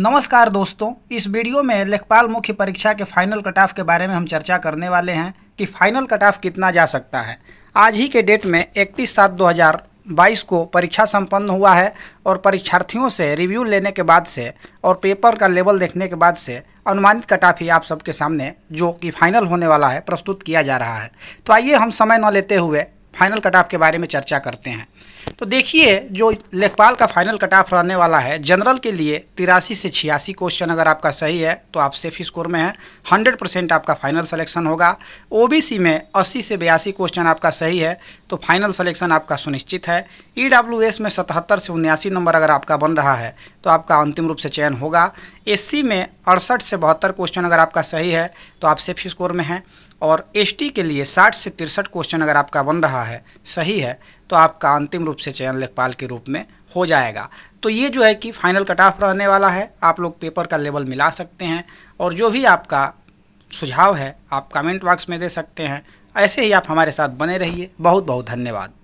नमस्कार दोस्तों इस वीडियो में लेखपाल मुख्य परीक्षा के फाइनल कट ऑफ के बारे में हम चर्चा करने वाले हैं कि फाइनल कट ऑफ कितना जा सकता है आज ही के डेट में 31 सात 2022 को परीक्षा संपन्न हुआ है और परीक्षार्थियों से रिव्यू लेने के बाद से और पेपर का लेवल देखने के बाद से अनुमानित कट ऑफ ही आप सबके सामने जो कि फाइनल होने वाला है प्रस्तुत किया जा रहा है तो आइए हम समय न लेते हुए फाइनल कट ऑफ के बारे में चर्चा करते हैं तो देखिए जो लेखपाल का फाइनल कट ऑफ रहने वाला है जनरल के लिए तिरासी से छियासी क्वेश्चन अगर आपका सही है तो आप सेफ स्कोर में हैं हंड्रेड परसेंट आपका फाइनल सलेक्शन होगा ओबीसी में अस्सी से बयासी क्वेश्चन आपका सही है तो फाइनल सलेक्शन आपका सुनिश्चित है ई e में सतहत्तर से उन्यासी नंबर अगर आपका बन रहा है तो आपका अंतिम रूप से चयन होगा एस में अड़सठ से बहत्तर क्वेश्चन अगर आपका सही है तो आप सेफ स्कोर में हैं और एस के लिए साठ से तिरसठ क्वेश्चन अगर आपका बन रहा है सही है तो आपका अंतिम रूप रूप से चयन लेखपाल के रूप में हो जाएगा तो ये जो है कि फाइनल कट ऑफ रहने वाला है आप लोग पेपर का लेवल मिला सकते हैं और जो भी आपका सुझाव है आप कमेंट बॉक्स में दे सकते हैं ऐसे ही आप हमारे साथ बने रहिए बहुत बहुत धन्यवाद